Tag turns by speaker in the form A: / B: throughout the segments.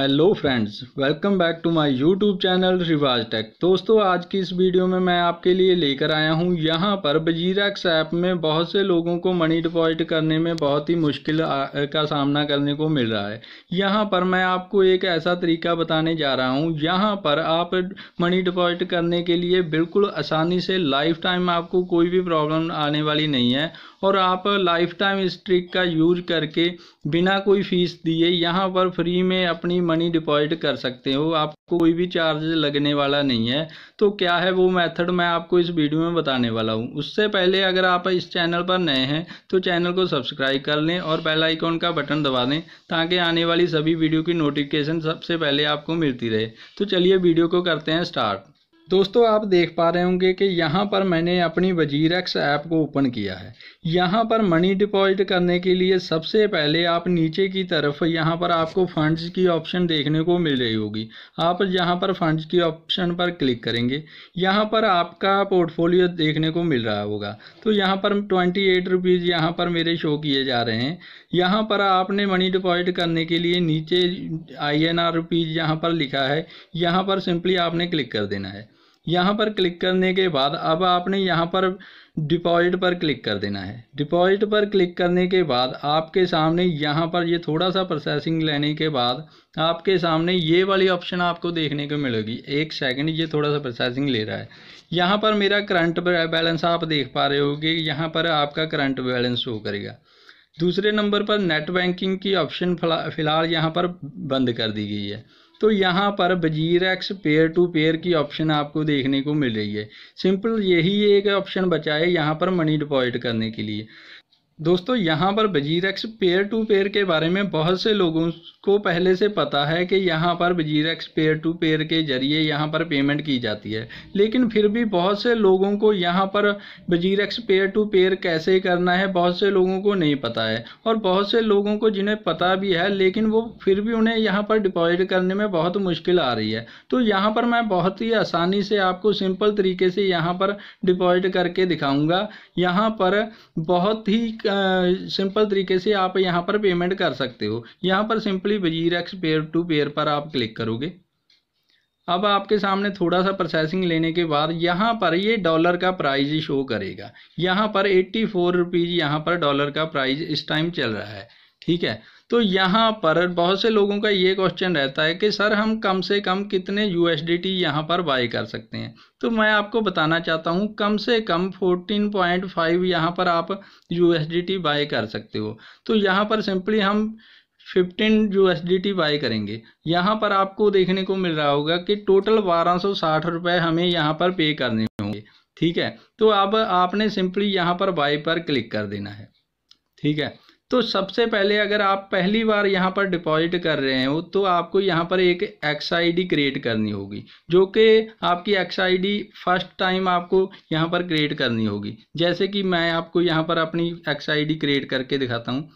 A: hello friends welcome back to my YouTube channel Riwaj tech दोस्तों आज की इस वीडियो में मैं आपके लिए लेकर आया हूं यहां पर बजीराक्स ऐप में बहुत से लोगों को मनी डिपॉजिट करने में बहुत ही मुश्किल का सामना करने को मिल रहा है यहां पर मैं आपको एक ऐसा तरीका बताने जा रहा हूं यहां पर आप मनी डिपॉजिट करने के लिए बिल्कुल आसानी से लाइफ टाइम आपको कोई भी प्रॉब्लम आने वाली नहीं है और आप लाइफ टाइम इस ट्रिक का यूज करके बिना कोई फीस दिए यहाँ पर फ्री में अपनी मनी डिपॉजिट कर सकते हो आपको कोई भी चार्ज लगने वाला नहीं है तो क्या है वो मेथड मैं आपको इस वीडियो में बताने वाला हूँ उससे पहले अगर आप इस चैनल पर नए हैं तो चैनल को सब्सक्राइब कर लें और बेल आइकॉन का बटन दबा दें ताकि आने वाली सभी वीडियो की नोटिफिकेशन सबसे पहले आपको मिलती रहे तो चलिए वीडियो को करते हैं स्टार्ट दोस्तों आप देख पा रहे होंगे कि यहाँ पर मैंने अपनी वजीर एक्स ऐप को ओपन किया है यहाँ पर मनी डिपॉजिट करने के लिए सबसे पहले आप नीचे की तरफ यहाँ पर आपको फंड्स की ऑप्शन देखने को मिल रही होगी आप यहाँ पर फंड्स की ऑप्शन पर क्लिक करेंगे यहाँ पर आपका पोर्टफोलियो देखने को मिल रहा होगा तो यहाँ पर ट्वेंटी एट रुपीज़ यहाँ पर मेरे शो किए जा रहे हैं यहाँ पर आपने मनी डिपॉजिट करने के लिए नीचे आई एन आर रुपीज़ यहाँ पर लिखा है यहाँ पर सिंपली आपने क्लिक कर देना है यहाँ पर क्लिक करने के बाद अब आपने यहाँ पर डिपॉजिट पर क्लिक कर देना है डिपॉजिट पर क्लिक करने के बाद आपके सामने यहाँ पर ये थोड़ा सा प्रोसेसिंग लेने के बाद आपके सामने ये वाली ऑप्शन आपको देखने को मिलेगी एक सेकंड ये थोड़ा सा प्रोसेसिंग ले रहा है यहाँ पर मेरा करंट बैलेंस आप देख पा रहे हो कि यहाँ पर आपका करंट बैलेंस शो करेगा दूसरे नंबर पर नेट बैंकिंग की ऑप्शन फिलहाल यहाँ पर बंद कर दी गई है तो यहाँ पर WazirX pair to pair की ऑप्शन आपको देखने को मिल रही है सिंपल यही एक ऑप्शन बचा है यहाँ पर मनी डिपॉजिट करने के लिए दोस्तों यहाँ पर बजीरक्स एक्स पेयर टू पेयर के बारे में बहुत से लोगों को पहले से पता है कि यहाँ पर बजीरक्स एक्स पेयर टू पेयर के जरिए यहाँ पर पेमेंट की जाती है लेकिन फिर भी बहुत से लोगों को यहाँ पर बजीरक्स एक्स पेयर टू पेयर कैसे करना है बहुत से लोगों को नहीं पता है और बहुत से लोगों को जिन्हें पता भी है लेकिन वो फिर भी उन्हें यहाँ पर डिपॉजिट करने में बहुत मुश्किल आ रही है तो यहाँ पर मैं बहुत ही आसानी से आपको सिंपल तरीके से यहाँ पर डिपॉजिट करके दिखाऊँगा यहाँ पर बहुत ही सिंपल तरीके से आप यहाँ पर पेमेंट कर सकते हो यहाँ पर सिंपली वजीर एक्स पेयर टू पेयर पर आप क्लिक करोगे अब आपके सामने थोड़ा सा प्रोसेसिंग लेने के बाद यहाँ पर ये डॉलर का प्राइस शो करेगा यहाँ पर एट्टी फोर रुपीज़ यहाँ पर डॉलर का प्राइस इस टाइम चल रहा है ठीक है तो यहाँ पर बहुत से लोगों का ये क्वेश्चन रहता है कि सर हम कम से कम कितने यू एस डी टी यहाँ पर बाई कर सकते हैं तो मैं आपको बताना चाहता हूँ कम से कम 14.5 यहाँ पर आप U S D T buy कर सकते हो तो यहाँ पर सिंपली हम 15 U S D T buy करेंगे यहाँ पर आपको देखने को मिल रहा होगा कि टोटल बारह सौ साठ रुपये हमें यहाँ पर पे करने होंगे ठीक है तो अब आपने सिंपली यहाँ पर बाई पर क्लिक कर देना है ठीक है तो सबसे पहले अगर आप पहली बार यहाँ पर डिपॉजिट कर रहे हो तो आपको यहाँ पर एक एक्स आई क्रिएट करनी होगी जो कि आपकी एक्स आई फर्स्ट टाइम आपको यहाँ पर क्रिएट करनी होगी जैसे कि मैं आपको यहाँ पर अपनी एक्स आई क्रिएट करके दिखाता हूँ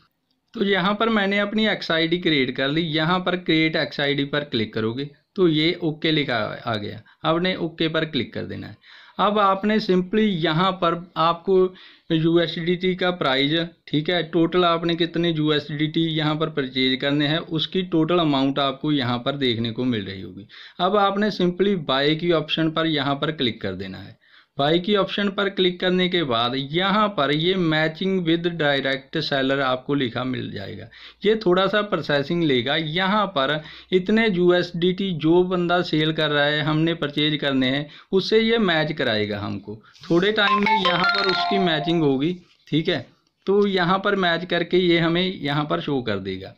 A: तो यहाँ पर मैंने अपनी एक्स आई क्रिएट कर ली यहाँ पर क्रिएट एक्स आई पर क्लिक करोगे तो ये ओके लिखा आ गया आपने ओके पर क्लिक कर देना है अब आपने सिंपली यहाँ पर आपको यू का प्राइज ठीक है टोटल आपने कितने यू एस यहाँ पर परचेज करने हैं उसकी टोटल अमाउंट आपको यहाँ पर देखने को मिल रही होगी अब आपने सिंपली बाय की ऑप्शन पर यहाँ पर क्लिक कर देना है बाई की ऑप्शन पर क्लिक करने के बाद यहाँ पर ये मैचिंग विद डायरेक्ट सेलर आपको लिखा मिल जाएगा ये थोड़ा सा प्रोसेसिंग लेगा यहाँ पर इतने यूएसडीटी जो बंदा सेल कर रहा है हमने परचेज करने हैं उससे ये मैच कराएगा हमको थोड़े टाइम में यहाँ पर उसकी मैचिंग होगी ठीक है तो यहाँ पर मैच करके ये हमें यहाँ पर शो कर देगा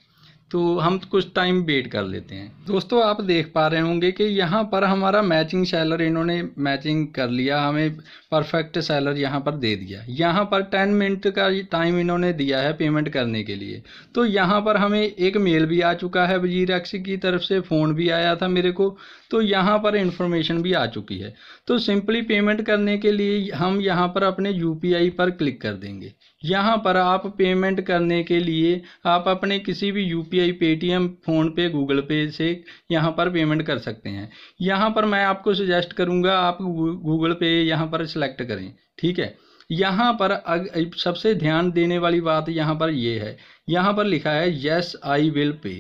A: तो हम कुछ टाइम वेट कर लेते हैं दोस्तों आप देख पा रहे होंगे कि यहाँ पर हमारा मैचिंग सेलर इन्होंने मैचिंग कर लिया हमें परफेक्ट सेलर यहाँ पर दे दिया यहाँ पर टेन मिनट का टाइम इन्होंने दिया है पेमेंट करने के लिए तो यहाँ पर हमें एक मेल भी आ चुका है वजीर एक्स की तरफ से फ़ोन भी आया था मेरे को तो यहाँ पर इंफॉर्मेशन भी आ चुकी है तो सिंपली पेमेंट करने के लिए हम यहाँ पर अपने यू पर क्लिक कर देंगे यहाँ पर आप पेमेंट करने के लिए आप अपने किसी भी U P I Paytm PhonePe Google Pay से यहाँ पर पेमेंट कर सकते हैं यहाँ पर मैं आपको सजेस्ट करूँगा आप गूगल पे यहाँ पर सिलेक्ट करें ठीक है यहाँ पर अग, सबसे ध्यान देने वाली बात यहाँ पर ये यह है यहाँ पर लिखा है येस आई विल पे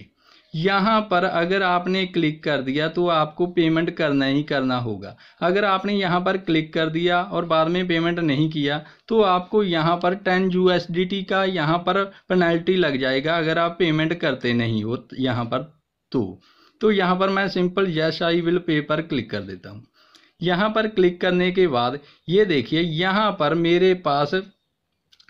A: यहाँ पर अगर आपने क्लिक कर दिया तो आपको पेमेंट करना ही करना होगा अगर आपने यहाँ पर क्लिक कर दिया और बाद में पेमेंट नहीं किया तो आपको यहाँ पर टेन यू का यहाँ पर पेनल्टी लग जाएगा अगर आप पेमेंट करते नहीं हो यहाँ पर तो तो यहाँ पर मैं simple yes I will pay पर क्लिक कर देता हूँ यहाँ पर क्लिक करने के बाद ये देखिए यहाँ पर मेरे पास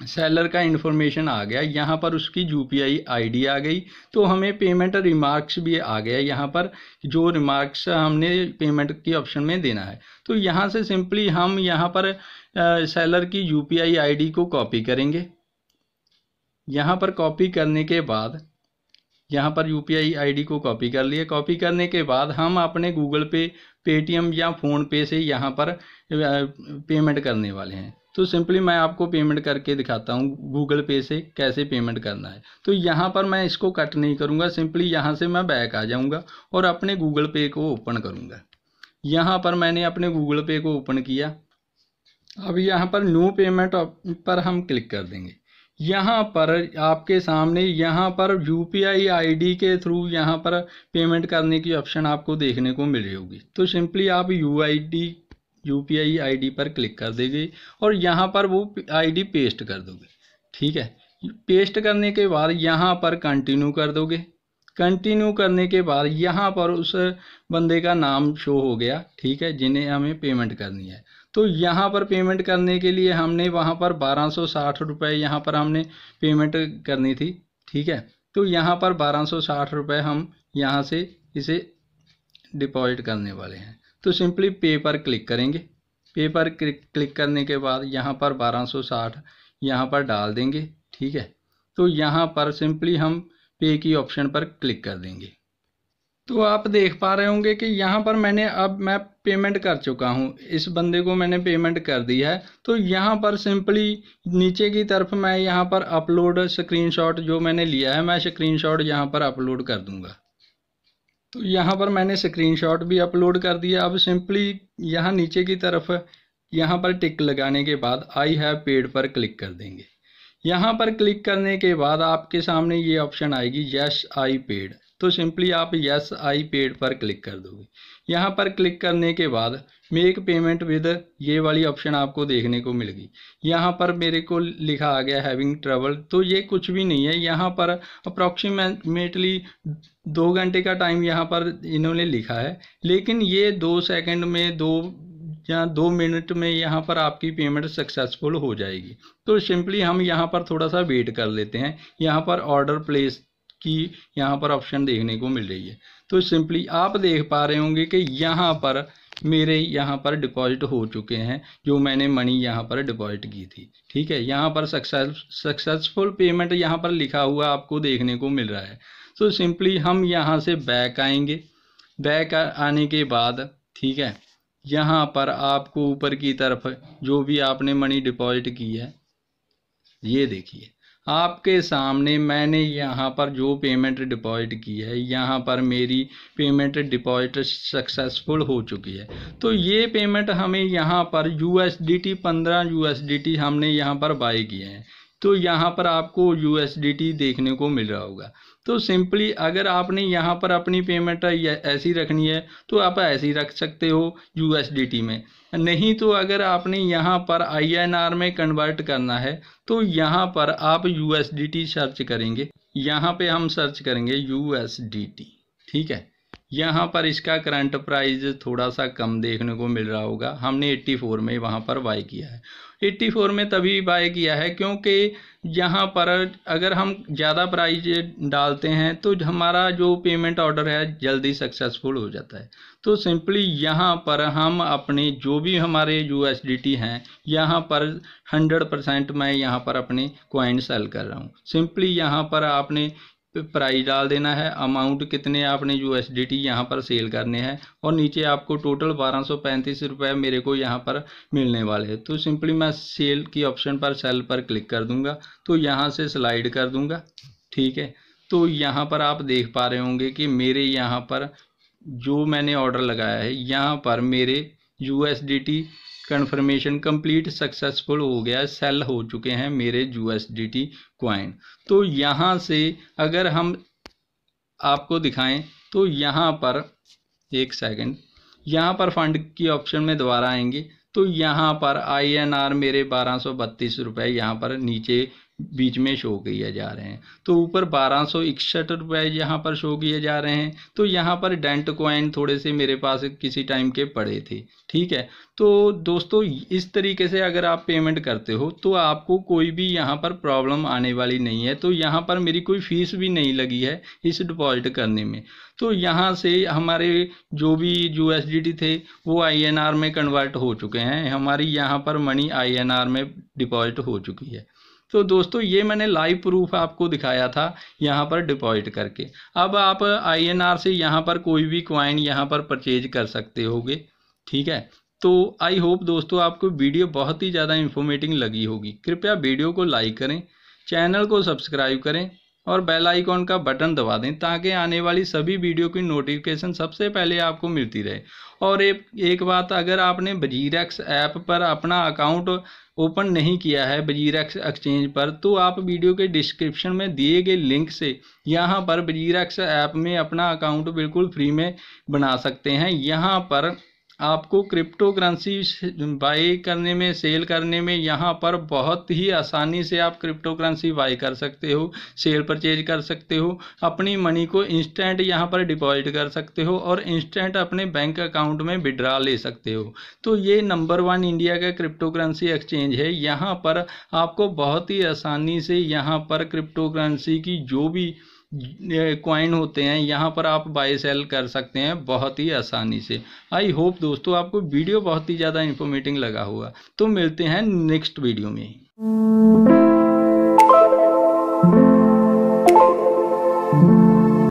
A: सेलर का इन्फॉर्मेशन आ गया यहाँ पर उसकी U P I I D आ गई तो हमें पेमेंट रिमार्क्स भी आ गया यहाँ पर जो रिमार्क्स हमने पेमेंट के ऑप्शन में देना है तो यहाँ से सिंपली हम यहाँ पर सेलर की U P I I D को कॉपी करेंगे यहाँ पर कॉपी करने के बाद यहाँ पर U P I I D को कॉपी कर लिए कॉपी करने के बाद हम अपने गूगल पे पेटीएम या फ़ोनपे से यहाँ पर पेमेंट करने वाले हैं तो सिंपली मैं आपको पेमेंट करके दिखाता हूँ गूगल पे से कैसे पेमेंट करना है तो यहाँ पर मैं इसको कट नहीं करूँगा सिंपली यहाँ से मैं बैक आ जाऊँगा और अपने गूगल पे को ओपन करूँगा यहाँ पर मैंने अपने गूगल पे को ओपन किया अब यहाँ पर न्यू पेमेंट पर हम क्लिक कर देंगे यहाँ पर आपके सामने यहाँ पर U P I I D के थ्रू यहाँ पर पेमेंट करने की ऑप्शन आपको देखने को मिल रही होगी तो सिंपली आप U I D U P I पर क्लिक कर देंगे और यहाँ पर वो आई पेस्ट कर दोगे ठीक है पेस्ट करने के बाद यहाँ पर कंटिन्यू कर दोगे कंटिन्यू करने के बाद यहाँ पर उस बंदे का नाम शो हो गया ठीक है जिन्हें हमें पेमेंट करनी है तो यहाँ पर पेमेंट करने के लिए हमने वहाँ पर बारह सौ साठ रुपये यहाँ पर हमने पेमेंट करनी थी ठीक है तो यहाँ पर बारह सौ साठ रुपये हम यहाँ से इसे डिपॉजिट करने वाले हैं तो सिंपली पे पर क्लिक करेंगे पे पर क्लिक करने के बाद यहाँ पर 1260 यहाँ पर डाल देंगे ठीक है तो यहाँ पर सिंपली हम पे की ऑप्शन पर क्लिक कर देंगे तो आप देख पा रहे होंगे कि यहाँ पर मैंने अब मैं पेमेंट कर चुका हूँ इस बंदे को मैंने पेमेंट कर दी है तो यहाँ पर सिंपली नीचे की तरफ मैं यहाँ पर अपलोड स्क्रीनशॉट जो मैंने लिया है मैं स्क्रीनशॉट यहाँ पर अपलोड कर दूँगा तो यहाँ पर मैंने स्क्रीनशॉट भी अपलोड कर दिया अब सिंपली यहाँ नीचे की तरफ यहाँ पर टिक लगाने के बाद आई हैव पेड पर क्लिक कर देंगे यहाँ पर क्लिक करने के बाद आपके सामने ये ऑप्शन आएगी यस आई पेड तो सिंपली आप यस आई पेड पर क्लिक कर दोगे यहाँ पर क्लिक करने के बाद मेक पेमेंट विद ये वाली ऑप्शन आपको देखने को गई यहाँ पर मेरे को लिखा आ गया हैविंग ट्रेवल तो ये कुछ भी नहीं है यहाँ पर अप्रोक्सीमेटली दो घंटे का टाइम यहाँ पर इन्होंने लिखा है लेकिन ये दो सेकंड में दो या दो मिनट में यहाँ पर आपकी पेमेंट सक्सेसफुल हो जाएगी तो सिंपली हम यहाँ पर थोड़ा सा वेट कर लेते हैं यहाँ पर ऑर्डर प्लेस की यहाँ पर ऑप्शन देखने को मिल रही है तो सिंपली आप देख पा रहे होंगे कि यहाँ पर मेरे यहाँ पर डिपॉजिट हो चुके हैं जो मैंने मनी यहाँ पर डिपॉजिट की थी ठीक है यहाँ पर सक्सेस सक्सेसफुल पेमेंट यहाँ पर लिखा हुआ आपको देखने को मिल रहा है सो so, सिंपली हम यहाँ से बैक आएंगे बैक आने के बाद ठीक है यहाँ पर आपको ऊपर की तरफ जो भी आपने मनी डिपॉजिट की है ये देखिए आपके सामने मैंने यहाँ पर जो पेमेंट डिपॉजिट की है यहाँ पर मेरी पेमेंट डिपॉजिट सक्सेसफुल हो चुकी है तो ये पेमेंट हमें यहाँ पर यू एस डी टी पंद्रह यू एस डी टी हमने यहाँ पर बाई किए हैं तो यहाँ पर आपको यू देखने को मिल रहा होगा तो सिंपली अगर आपने यहाँ पर अपनी पेमेंट ऐसी रखनी है तो आप ऐसी रख सकते हो यू में नहीं तो अगर आपने यहाँ पर आई में कन्वर्ट करना है तो यहाँ पर आप यू सर्च करेंगे यहाँ पे हम सर्च करेंगे यू ठीक है यहाँ पर इसका करंट प्राइस थोड़ा सा कम देखने को मिल रहा होगा हमने 84 में वहाँ पर बाय किया है 84 में तभी बाय किया है क्योंकि यहाँ पर अगर हम ज़्यादा प्राइस डालते हैं तो हमारा जो पेमेंट ऑर्डर है जल्दी सक्सेसफुल हो जाता है तो सिंपली यहाँ पर हम अपने जो भी हमारे यू हैं यहाँ पर 100 परसेंट मैं यहाँ पर अपने कॉइन सेल कर रहा हूँ सिंपली यहाँ पर आपने प्राइस डाल देना है अमाउंट कितने आपने यू एस डी टी यहाँ पर सेल करने हैं और नीचे आपको टोटल बारह सौ पैंतीस रुपये मेरे को यहाँ पर मिलने वाले हैं तो सिंपली मैं सेल की ऑप्शन पर सेल पर क्लिक कर दूँगा तो यहाँ से स्लाइड कर दूँगा ठीक है तो यहाँ पर आप देख पा रहे होंगे कि मेरे यहाँ पर जो मैंने ऑर्डर लगाया है यहाँ पर मेरे U S D T confirmation complete successful हो गया सेल हो चुके हैं मेरे U S D T coin तो यहाँ से अगर हम आपको दिखाएं तो यहाँ पर एक सेकंड यहाँ पर फंड की ऑप्शन में दोबारा आएंगे तो यहाँ पर आई एन आर मेरे बारह सौ बत्तीस रुपये यहाँ पर नीचे बीच में शो किए जा रहे हैं तो ऊपर बारह सौ इकसठ रुपए यहाँ पर शो किए जा रहे हैं तो यहाँ पर डेंट कॉइन थोड़े से मेरे पास किसी टाइम के पड़े थे ठीक है तो दोस्तों इस तरीके से अगर आप पेमेंट करते हो तो आपको कोई भी यहाँ पर प्रॉब्लम आने वाली नहीं है तो यहाँ पर मेरी कोई फीस भी नहीं लगी है इस डिपॉजिट करने में तो यहाँ से हमारे जो भी यू थे वो आई में कन्वर्ट हो चुके हैं हमारी यहाँ पर मनी आई में डिपॉजिट हो चुकी है तो दोस्तों ये मैंने लाइव प्रूफ आपको दिखाया था यहाँ पर डिपॉजिट करके अब आप आईएनआर से यहाँ पर कोई भी क्वाइन यहाँ पर परचेज कर सकते होगे ठीक है तो आई होप दोस्तों आपको वीडियो बहुत ही ज़्यादा इन्फॉर्मेटिंग लगी होगी कृपया वीडियो को लाइक करें चैनल को सब्सक्राइब करें और बेल आइकॉन का बटन दबा दें ताकि आने वाली सभी वीडियो की नोटिफिकेशन सबसे पहले आपको मिलती रहे और एक एक बात अगर आपने एक्स ऐप पर अपना अकाउंट ओपन नहीं किया है बजीरेक्स एक्सचेंज पर तो आप वीडियो के डिस्क्रिप्शन में दिए गए लिंक से यहाँ पर एक्स ऐप में अपना अकाउंट बिल्कुल फ्री में बना सकते हैं यहाँ पर आपको क्रिप्टो करेंसी बाई करने में सेल करने में यहाँ पर बहुत ही आसानी से आप क्रिप्टो करेंसी बाई कर सकते हो सेल परचेज कर सकते हो अपनी मनी को इंस्टेंट यहाँ पर डिपॉजिट कर सकते हो और इंस्टेंट अपने बैंक अकाउंट में विड्रा ले सकते हो तो ये नंबर वन इंडिया का क्रिप्टो करेंसी एक्सचेंज है यहाँ पर आपको बहुत ही आसानी से यहाँ पर क्रिप्टो करेंसी की जो भी क्वाइन होते हैं यहाँ पर आप बाय सेल कर सकते हैं बहुत ही आसानी से आई होप दोस्तों आपको वीडियो बहुत ही ज़्यादा इन्फॉर्मेटिंग लगा होगा तो मिलते हैं नेक्स्ट वीडियो में